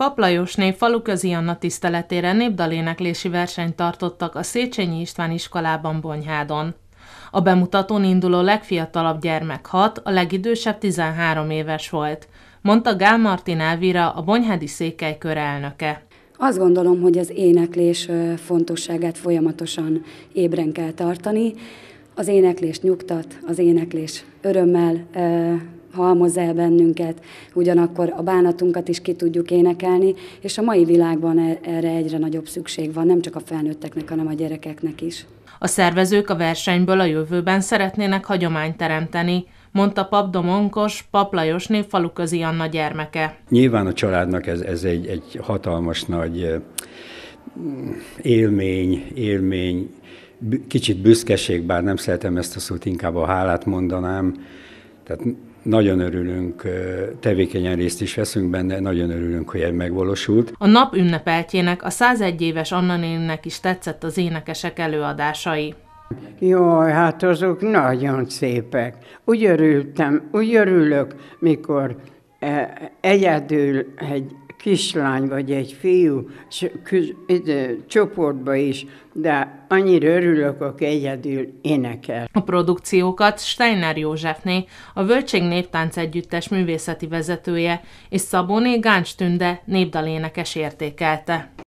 Paplajosné faluközi Anna tiszteletére népdaléneklési versenyt tartottak a Széchenyi István iskolában Bonyhádon. A bemutatón induló legfiatalabb gyermek 6, a legidősebb 13 éves volt, mondta Gál Martin Elvira, a Bonyhádi Székely elnöke. Azt gondolom, hogy az éneklés fontosságát folyamatosan ébren kell tartani. Az éneklés nyugtat, az éneklés örömmel halmoz el bennünket, ugyanakkor a bánatunkat is ki tudjuk énekelni, és a mai világban e- erre egyre nagyobb szükség van, nem csak a felnőtteknek, hanem a gyerekeknek is. A szervezők a versenyből a jövőben szeretnének hagyományt teremteni, mondta Pap Domonkos, Pap Lajos népfaluközi Anna gyermeke. Nyilván a családnak ez, ez egy, egy hatalmas nagy élmény, élmény, kicsit büszkeség, bár nem szeretem ezt a szót, inkább a hálát mondanám. Tehát nagyon örülünk, tevékenyen részt is veszünk benne, nagyon örülünk, hogy ez megvalósult. A nap ünnepeltjének, a 101 éves Anna nénnek is tetszett az énekesek előadásai. Jó, hát azok nagyon szépek. Úgy örültem, úgy örülök, mikor e, egyedül egy kislány vagy egy fiú csoportba is, de annyira örülök, aki egyedül énekel. A produkciókat Steiner Józsefné, a Völtség Néptánc Együttes művészeti vezetője és Szabóné Gáncs Tünde népdalénekes értékelte.